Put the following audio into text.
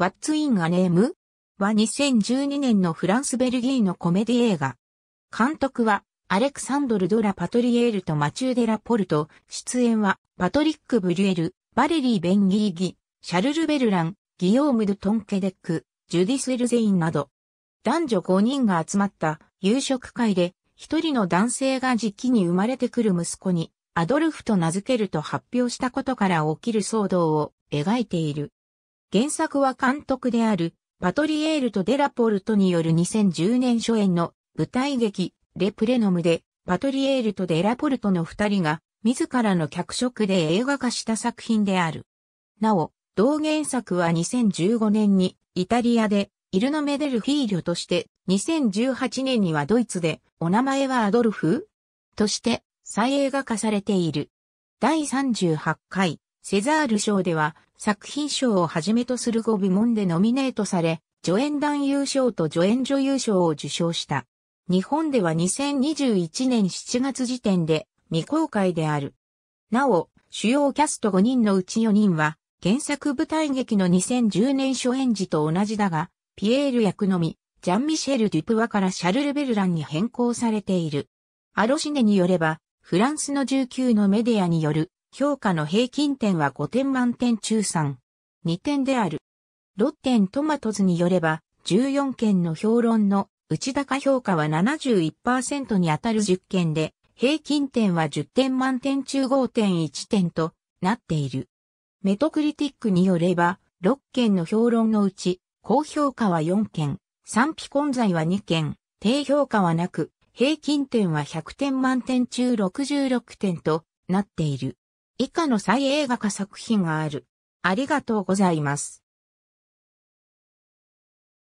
What's in a Name? は2012年のフランス・ベルギーのコメディ映画。監督はアレクサンドル・ドラ・パトリエールとマチュー・デ・ラ・ポルト、出演はパトリック・ブリュエル、バレリー・ベンギーギ、シャルル・ベルラン、ギヨーム・ド・トンケデック、ジュディス・エルゼインなど。男女5人が集まった夕食会で、一人の男性が時期に生まれてくる息子に、アドルフと名付けると発表したことから起きる騒動を描いている。原作は監督である、パトリエールとデラポルトによる2010年初演の舞台劇、レプレノムで、パトリエールとデラポルトの二人が、自らの脚色で映画化した作品である。なお、同原作は2015年に、イタリアで、イルノメデルフィーリョとして、2018年にはドイツで、お名前はアドルフとして、再映画化されている。第38回、セザール賞では作品賞をはじめとする5部門でノミネートされ、助演男優賞と助演女優賞を受賞した。日本では2021年7月時点で未公開である。なお、主要キャスト5人のうち4人は、原作舞台劇の2010年初演時と同じだが、ピエール役のみ、ジャン・ミシェル・デュプワからシャルル・ベルランに変更されている。アロシネによれば、フランスの19のメディアによる評価の平均点は5点満点中3。2点である。ロッテントマトズによれば、14件の評論の内高評価は71%に当たる10件で、平均点は10点満点中5.1点となっている。メトクリティックによれば、6件の評論のうち、高評価は4件、賛否混在は2件、低評価はなく、平均点は100点満点中66点となっている。以下の再映画化作品がある。ありがとうございます。